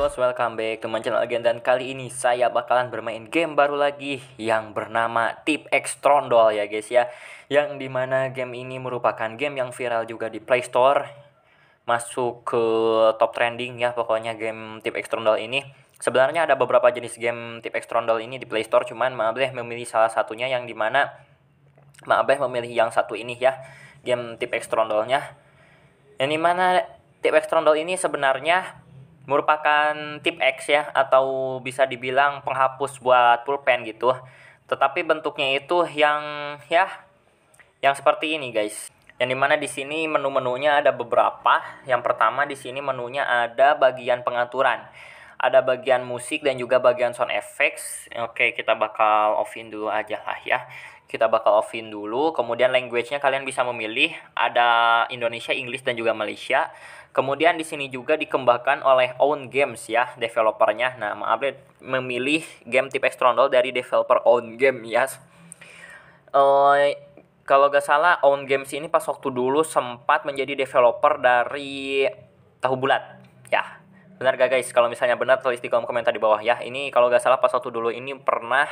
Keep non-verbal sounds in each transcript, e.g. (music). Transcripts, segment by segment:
Guys, welcome back to my channel again Dan kali ini saya bakalan bermain game baru lagi Yang bernama Tip X Trondol ya guys ya Yang dimana game ini merupakan game yang viral juga di Play Store Masuk ke top trending ya pokoknya game Tip X Trondol ini Sebenarnya ada beberapa jenis game Tip X Trondol ini di Play Store Cuman maaf deh memilih salah satunya yang dimana deh memilih yang satu ini ya Game Tip X Trondolnya Yang dimana Tip X Trondol ini sebenarnya merupakan tip X ya atau bisa dibilang penghapus buat pulpen gitu. Tetapi bentuknya itu yang ya yang seperti ini guys. Yang dimana di sini menu-menunya ada beberapa. Yang pertama di sini menunya ada bagian pengaturan. Ada bagian musik dan juga bagian sound effects. Oke, kita bakal offin dulu aja lah ya kita bakal offin dulu. Kemudian language-nya kalian bisa memilih ada Indonesia, Inggris dan juga Malaysia. Kemudian di sini juga dikembangkan oleh Own Games ya developernya. Nah, maaf memilih game tipe Extrondol dari developer Own Games. ya. Yes. Uh, kalau gak salah Own Games ini pas waktu dulu sempat menjadi developer dari Tahu Bulat ya Benar gak guys? Kalau misalnya benar tulis di kolom komentar di bawah ya. Ini kalau gak salah pas waktu dulu ini pernah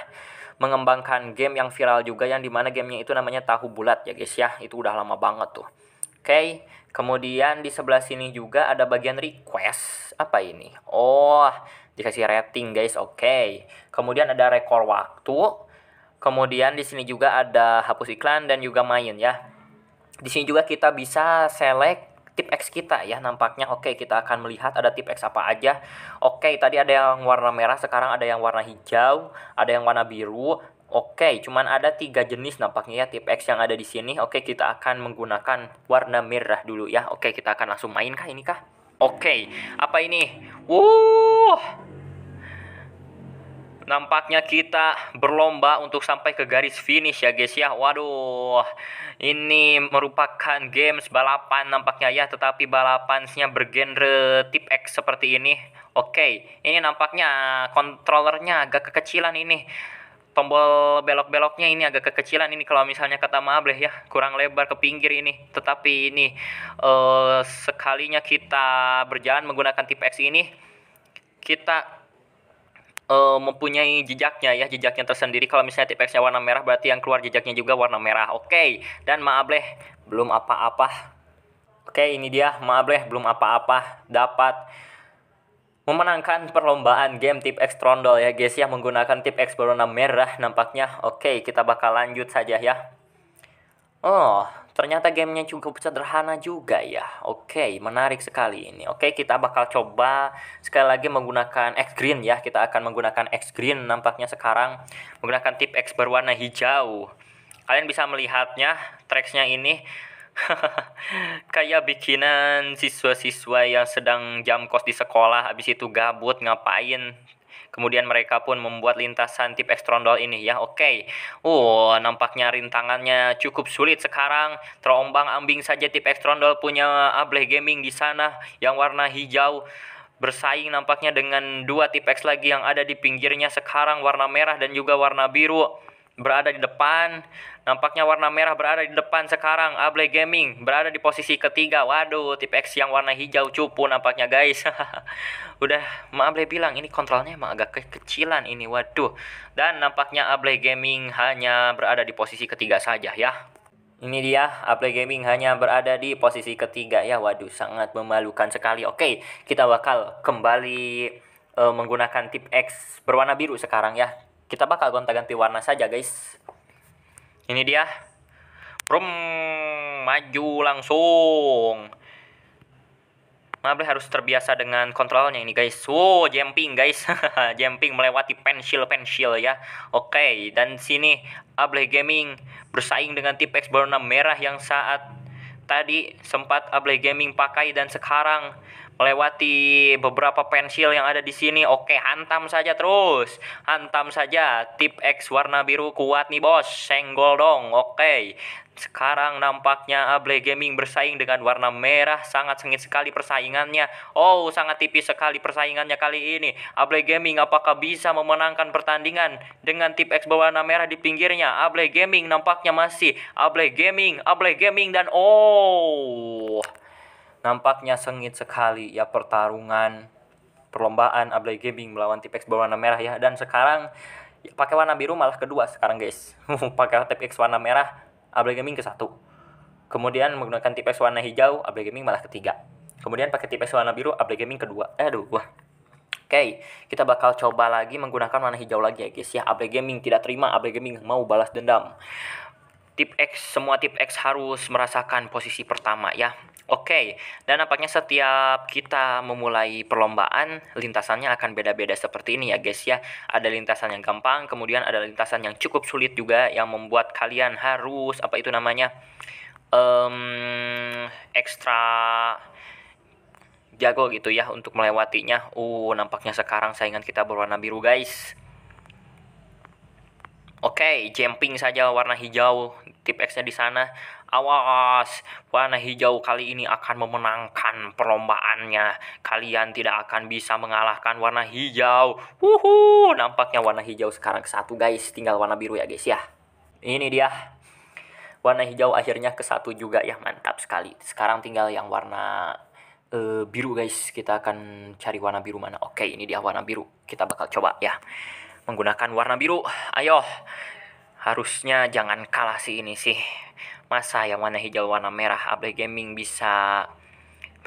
mengembangkan game yang viral juga yang dimana gamenya itu namanya Tahu Bulat ya guys ya. Itu udah lama banget tuh. Oke, okay. kemudian di sebelah sini juga ada bagian request. Apa ini? Oh, dikasih rating guys. Oke. Okay. Kemudian ada rekor waktu. Kemudian di sini juga ada hapus iklan dan juga main ya. Di sini juga kita bisa select tip X kita ya nampaknya oke kita akan melihat ada tip X apa aja oke tadi ada yang warna merah sekarang ada yang warna hijau ada yang warna biru Oke, cuman ada tiga jenis nampaknya ya tip X yang ada di sini. Oke, kita akan menggunakan warna merah dulu ya. Oke, kita akan langsung main ini kah? Oke, apa ini? Wuh, Nampaknya kita berlomba untuk sampai ke garis finish ya guys ya. Waduh, ini merupakan games balapan nampaknya ya, tetapi balapannya bergenre tip X seperti ini. Oke, ini nampaknya kontrolernya agak kekecilan ini tombol belok-beloknya ini agak kekecilan ini kalau misalnya kata Mableh ya kurang lebar ke pinggir ini tetapi ini uh, sekalinya kita berjalan menggunakan tip X ini kita uh, mempunyai jejaknya ya jejaknya tersendiri kalau misalnya tipexnya warna merah berarti yang keluar jejaknya juga warna merah oke okay. dan maaf leh belum apa-apa oke okay, ini dia maaf leh belum apa-apa dapat memenangkan perlombaan game tip X Trondol ya guys ya menggunakan tip X berwarna merah nampaknya oke kita bakal lanjut saja ya Oh, ternyata gamenya cukup sederhana juga ya. Oke, menarik sekali ini. Oke, kita bakal coba sekali lagi menggunakan X Green ya. Kita akan menggunakan X Green nampaknya sekarang. Menggunakan tip X berwarna hijau. Kalian bisa melihatnya, tracksnya ini. (laughs) kayak bikinan siswa-siswa yang sedang jam kos di sekolah habis itu gabut ngapain Kemudian mereka pun membuat lintasan tip ekstrondol ini ya. Oke. Okay. Uh, nampaknya rintangannya cukup sulit sekarang. Terombang-ambing saja tip ekstrondol punya Ableh Gaming di sana yang warna hijau bersaing nampaknya dengan dua X lagi yang ada di pinggirnya sekarang warna merah dan juga warna biru berada di depan. Nampaknya warna merah berada di depan sekarang. Able Gaming berada di posisi ketiga. Waduh, tip X yang warna hijau cupu nampaknya guys. (laughs) Udah, Ma Able bilang ini kontrolnya emang agak kekecilan ini. Waduh. Dan nampaknya Able Gaming hanya berada di posisi ketiga saja ya. Ini dia, Able Gaming hanya berada di posisi ketiga ya. Waduh, sangat memalukan sekali. Oke, kita bakal kembali eh, menggunakan tip X berwarna biru sekarang ya kita bakal gonta-ganti warna saja guys ini dia prum maju langsung Mabel harus terbiasa dengan kontrolnya ini guys wow jumping guys (laughs) jumping melewati pensil-pensil ya oke okay, dan sini Able Gaming bersaing dengan Tipex berwarna merah yang saat tadi sempat Able Gaming pakai dan sekarang melewati beberapa pensil yang ada di sini. Oke, hantam saja terus. Hantam saja. Tip X warna biru kuat nih, Bos. Senggol dong. Oke. Sekarang nampaknya Able Gaming bersaing dengan warna merah sangat sengit sekali persaingannya. Oh, sangat tipis sekali persaingannya kali ini. Able Gaming apakah bisa memenangkan pertandingan dengan tip X berwarna merah di pinggirnya? Able Gaming nampaknya masih Able Gaming, Able Gaming dan oh Nampaknya sengit sekali ya pertarungan perlombaan Ablay Gaming melawan Tipex berwarna merah ya dan sekarang ya, pakai warna biru malah kedua sekarang guys. (laughs) pakai Tipex warna merah Ablay Gaming ke satu. Kemudian menggunakan Tipex warna hijau Ablay Gaming malah ketiga. Kemudian pakai Tipex warna biru Ablay Gaming kedua. Eh, aduh, wah Oke, okay, kita bakal coba lagi menggunakan warna hijau lagi ya guys ya. ablegaming Gaming tidak terima, ablegaming Gaming mau balas dendam. Tip X, semua tip X harus merasakan posisi pertama ya. Oke, dan nampaknya setiap kita memulai perlombaan, lintasannya akan beda-beda seperti ini ya guys ya. Ada lintasan yang gampang, kemudian ada lintasan yang cukup sulit juga yang membuat kalian harus apa itu namanya? um, ekstra jago gitu ya untuk melewatinya. Uh, nampaknya sekarang saingan kita berwarna biru, guys. Oke, okay, jumping saja warna hijau tip X-nya di sana. Awas, warna hijau kali ini akan memenangkan perlombaannya. Kalian tidak akan bisa mengalahkan warna hijau. Wuhu, nampaknya warna hijau sekarang ke satu guys. Tinggal warna biru ya guys ya. Ini dia. Warna hijau akhirnya ke satu juga ya, mantap sekali. Sekarang tinggal yang warna uh, biru guys. Kita akan cari warna biru mana. Oke, ini dia warna biru. Kita bakal coba ya menggunakan warna biru. Ayo, harusnya jangan kalah sih ini sih masa yang warna hijau warna merah Able Gaming bisa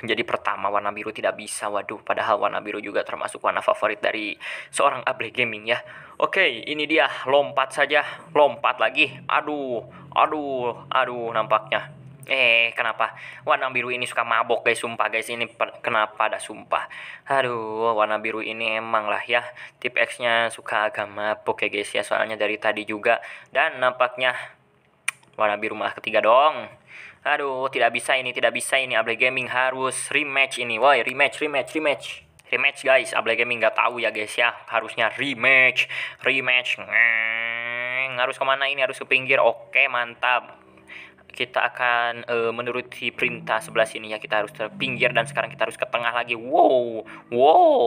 menjadi pertama warna biru tidak bisa waduh padahal warna biru juga termasuk warna favorit dari seorang Able Gaming ya oke ini dia lompat saja lompat lagi aduh aduh aduh nampaknya Eh, kenapa? Warna biru ini suka mabok guys, sumpah guys. Ini kenapa ada sumpah. Aduh, warna biru ini emang lah ya. Tip X-nya suka agak mabok ya guys ya. Soalnya dari tadi juga. Dan nampaknya warna biru mah ketiga dong. Aduh, tidak bisa ini, tidak bisa ini. Able Gaming harus rematch ini. Woi, rematch, rematch, rematch rematch guys Able Gaming nggak tahu ya guys ya harusnya rematch rematch Ngeng. harus kemana ini harus ke pinggir oke mantap kita akan e, menuruti perintah sebelah sini ya kita harus terpinggir dan sekarang kita harus ke tengah lagi wow wow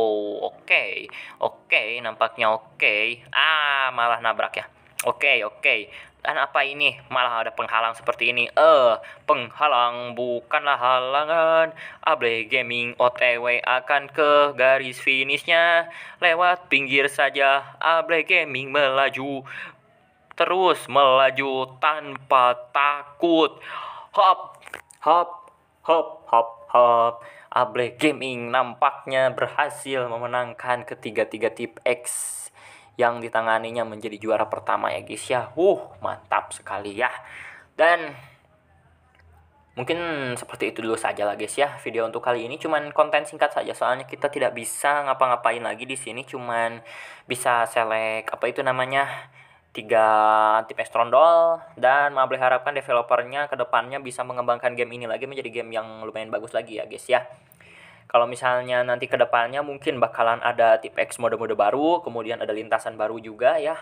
oke okay. oke okay, nampaknya oke okay. ah malah nabrak ya oke okay, oke okay. dan apa ini malah ada penghalang seperti ini eh penghalang bukanlah halangan able gaming otw akan ke garis finishnya lewat pinggir saja able gaming melaju terus melaju tanpa takut. Hop, hop, hop, hop, hop. Able Gaming nampaknya berhasil memenangkan ketiga-tiga tip X yang ditanganinya menjadi juara pertama ya guys ya. Uh, mantap sekali ya. Dan mungkin seperti itu dulu saja lah guys ya video untuk kali ini cuman konten singkat saja soalnya kita tidak bisa ngapa-ngapain lagi di sini cuman bisa selek apa itu namanya tiga tipe Estrondol dan mabli harapkan developernya kedepannya bisa mengembangkan game ini lagi menjadi game yang lumayan bagus lagi ya guys ya kalau misalnya nanti kedepannya mungkin bakalan ada tipe X mode-mode baru kemudian ada lintasan baru juga ya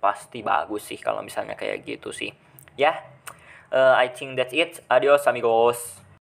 pasti bagus sih kalau misalnya kayak gitu sih ya yeah. uh, I think that's it adios amigos